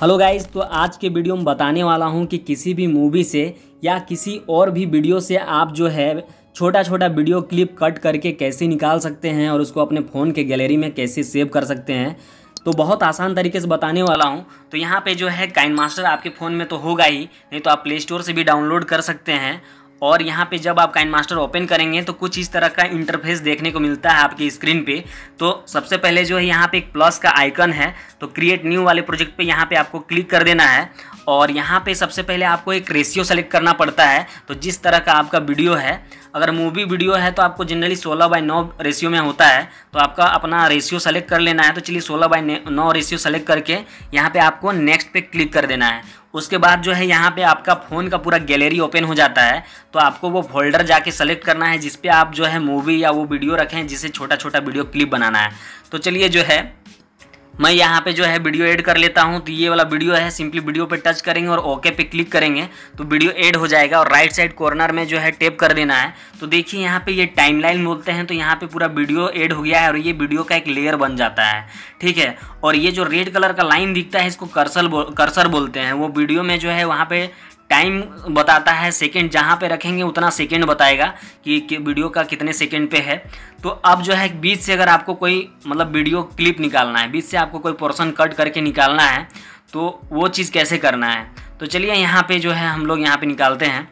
hello guys तो आज के वीडियो में बताने वाला हूँ कि किसी भी मूवी से या किसी और भी वीडियो से आप जो है छोटा छोटा वीडियो क्लिप कट करके कैसे निकाल सकते हैं और उसको अपने फ़ोन के गैलरी में कैसे सेव कर सकते हैं तो बहुत आसान तरीके से बताने वाला हूँ तो यहाँ पे जो है काइन मास्टर आपके फ़ोन में तो होगा ही नहीं तो आप प्ले स्टोर से भी डाउनलोड कर सकते हैं और यहाँ पे जब आप काइन मास्टर ओपन करेंगे तो कुछ इस तरह का इंटरफेस देखने को मिलता है आपकी स्क्रीन पे तो सबसे पहले जो है यहाँ पे एक प्लस का आइकन है तो क्रिएट न्यू वाले प्रोजेक्ट पे यहाँ पे आपको क्लिक कर देना है और यहाँ पे सबसे पहले आपको एक रेशियो सेलेक्ट करना पड़ता है तो जिस तरह का आपका वीडियो है अगर मूवी वीडियो है तो आपको जनरली 16 बाय 9 रेशियो में होता है तो आपका अपना रेशियो सेलेक्ट कर लेना है तो चलिए 16 बाय 9 रेशियो सेलेक्ट करके यहाँ पे आपको नेक्स्ट पे क्लिक कर देना है उसके बाद जो है यहाँ पे आपका फ़ोन का पूरा गैलरी ओपन हो जाता है तो आपको वो फोल्डर जाके सेलेक्ट करना है जिसपे आप जो है मूवी या वो वीडियो रखें जिसे छोटा छोटा वीडियो क्लिप बनाना है तो चलिए जो है मैं यहाँ पे जो है वीडियो ऐड कर लेता हूँ तो ये वाला वीडियो है सिंपली वीडियो पे टच करेंगे और ओके पे क्लिक करेंगे तो वीडियो ऐड हो जाएगा और राइट साइड कॉर्नर में जो है टेप कर देना है तो देखिए यहाँ पे ये टाइमलाइन बोलते हैं तो यहाँ पे पूरा वीडियो ऐड हो गया है और ये वीडियो का एक लेयर बन जाता है ठीक है और ये जो रेड कलर का लाइन दिखता है इसको कर्सल बो, कर्सर बोलते हैं वो वीडियो में जो है वहाँ पर टाइम बताता है सेकेंड जहाँ पे रखेंगे उतना सेकेंड बताएगा कि, वीडियो का कितने सेकेंड पे है तो अब जो है बीच से अगर आपको कोई मतलब वीडियो क्लिप निकालना है बीच से आपको कोई पोर्सन कट करके निकालना है तो वो चीज़ कैसे करना है तो चलिए यहाँ पे जो है हम लोग यहाँ पे निकालते हैं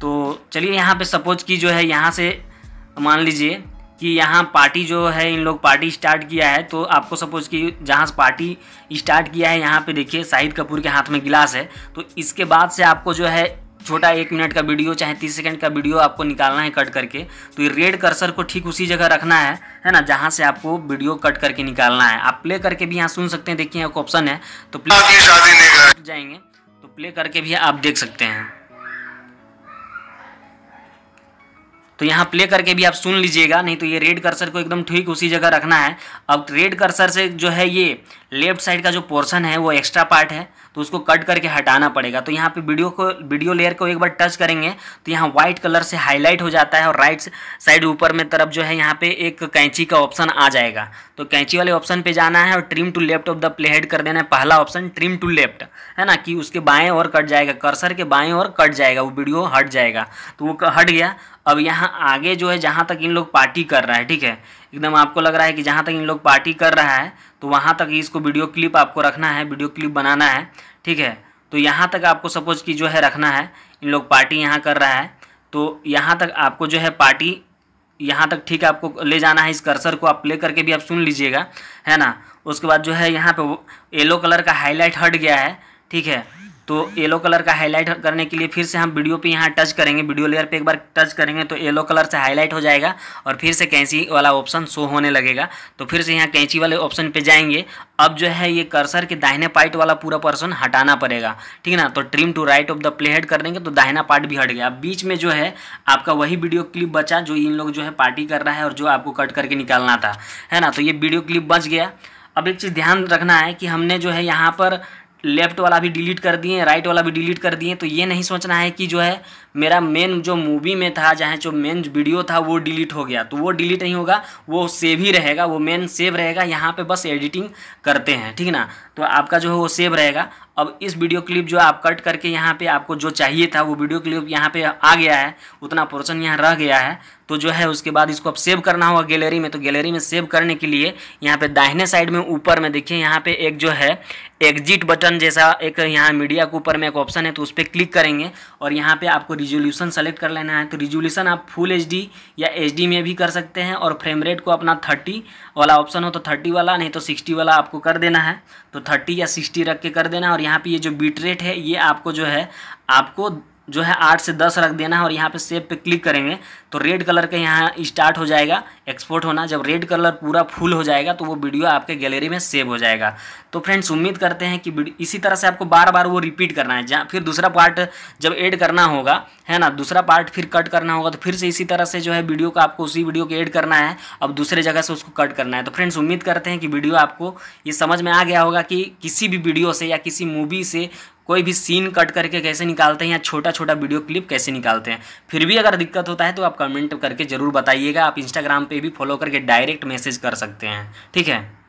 तो चलिए यहाँ पे सपोज कि जो है यहाँ से मान लीजिए कि यहाँ पार्टी जो है इन लोग पार्टी स्टार्ट किया है तो आपको सपोज कि जहाँ से पार्टी स्टार्ट किया है यहाँ पे देखिए शाहिद कपूर के हाथ में गिलास है तो इसके बाद से आपको जो है छोटा एक मिनट का वीडियो चाहे तीस सेकंड का वीडियो आपको निकालना है कट करके तो ये रेड कर्सर को ठीक उसी जगह रखना है है ना जहाँ से आपको वीडियो कट करके निकालना है आप प्ले करके भी यहाँ सुन सकते हैं देखिए एक ऑप्शन है तो प्ले जाएंगे तो प्ले करके भी आप देख सकते हैं तो यहाँ प्ले करके भी आप सुन लीजिएगा नहीं तो ये रेड कर्सर को एकदम ठीक उसी जगह रखना है अब रेड कर्सर से जो है ये लेफ्ट साइड का जो पोर्शन है वो एक्स्ट्रा पार्ट है तो उसको कट करके हटाना पड़ेगा तो यहाँ पे वीडियो को वीडियो लेयर को एक बार टच करेंगे तो यहाँ व्हाइट कलर से हाईलाइट हो जाता है और राइट साइड ऊपर में तरफ जो है यहाँ पे एक कैंची का ऑप्शन आ जाएगा तो कैंची वाले ऑप्शन पे जाना है और trim to left of the play head कर देना है पहला ऑप्शन ट्रिम टू लेफ्ट है ना कि उसके बाएँ और कट जाएगा कर्सर के बाएँ और कट जाएगा वो वीडियो हट जाएगा तो वो हट गया अब यहाँ आगे जो है जहाँ तक इन लोग पार्टी कर रहा है ठीक है एकदम आपको लग रहा है कि जहाँ तक इन लोग पार्टी कर रहा है तो वहाँ तक इसको वीडियो क्लिप आपको रखना है वीडियो क्लिप बनाना है ठीक है तो यहाँ तक आपको सपोज कि जो है रखना है इन लोग पार्टी यहाँ कर रहा है तो यहाँ तक आपको जो है पार्टी यहाँ तक ठीक आपको ले जाना है इस कर्सर को आप प्ले करके भी आप सुन लीजिएगा है ना उसके बाद जो है यहाँ पे येलो कलर का हाईलाइट हट गया है ठीक है तो येलो कलर का हाईलाइट करने के लिए फिर से हम वीडियो पे यहाँ टच करेंगे वीडियो लेयर पे एक बार टच करेंगे तो येलो कलर से हाईलाइट हो जाएगा और फिर से कैंची वाला ऑप्शन शो होने लगेगा तो फिर से यहाँ कैंची वाले ऑप्शन पे जाएंगे अब जो है ये कर्सर के दाहिने पार्ट वाला पूरा पर्सन हटाना पड़ेगा ठीक है ना तो trim to right of the play head कर देंगे तो दाहिना पार्ट भी हट गया बीच में जो है आपका वही वीडियो क्लिप बचा जो इन लोग जो है पार्टी कर रहा है और जो आपको कट करके निकालना था है ना तो ये वीडियो क्लिप बच गया अब एक चीज़ ध्यान रखना है कि हमने जो है यहाँ पर लेफ्ट वाला भी डिलीट कर दिए राइट वाला भी डिलीट कर दिए तो ये नहीं सोचना है कि जो है मेरा मेन जो मूवी में था जहाँ जो मेन वीडियो था वो डिलीट हो गया तो वो डिलीट नहीं होगा वो सेव ही रहेगा वो मेन सेव रहेगा यहाँ पे बस एडिटिंग करते हैं ठीक ना तो आपका जो है वो सेव रहेगा अब इस वीडियो क्लिप जो है आप कट करके यहाँ पे आपको जो चाहिए था वो वीडियो क्लिप यहाँ पे आ गया है उतना पोर्शन यहाँ रह गया है तो जो है उसके बाद इसको अब सेव करना होगा गैलरी में तो गैलरी में सेव करने के लिए यहाँ पे दाहिने साइड में ऊपर में देखिए यहाँ पे एक जो है एग्जिट बटन जैसा एक यहाँ मीडिया के ऊपर में एक ऑप्शन है तो उस पर क्लिक करेंगे और यहाँ पे आपको रिजोल्यूशन सेलेक्ट कर लेना है तो रिजोल्यूशन आप फुल एच या एच में भी कर सकते हैं और फ्रेम रेट को अपना थर्टी वाला ऑप्शन हो तो थर्टी वाला नहीं तो सिक्सटी वाला आपको कर देना है तो थर्टी या सिक्सटी रख के कर देना और यहाँ पे ये जो बीट रेट है ये आपको जो है आपको जो है आठ से दस रख देना है और यहाँ पे सेव पे क्लिक करेंगे तो रेड कलर के यहाँ स्टार्ट हो जाएगा एक्सपोर्ट होना जब रेड कलर पूरा फुल हो जाएगा तो वो वीडियो आपके गैलरी में सेव हो जाएगा तो फ्रेंड्स उम्मीद करते हैं कि इसी तरह से आपको बार बार वो रिपीट करना है जहाँ फिर दूसरा पार्ट जब एड करना होगा है ना दूसरा पार्ट फिर कट करना होगा तो फिर से इसी तरह से जो है वीडियो को आपको उसी वीडियो को एड करना है अब दूसरे जगह से उसको कट करना है तो फ्रेंड्स उम्मीद करते हैं कि वीडियो आपको ये समझ में आ गया होगा कि किसी भी वीडियो से या किसी मूवी से कोई भी सीन कट करके कैसे निकालते हैं या छोटा छोटा वीडियो क्लिप कैसे निकालते हैं फिर भी अगर दिक्कत होता है तो आप कमेंट करके ज़रूर बताइएगा आप इंस्टाग्राम पर भी फॉलो करके डायरेक्ट मैसेज कर सकते हैं ठीक है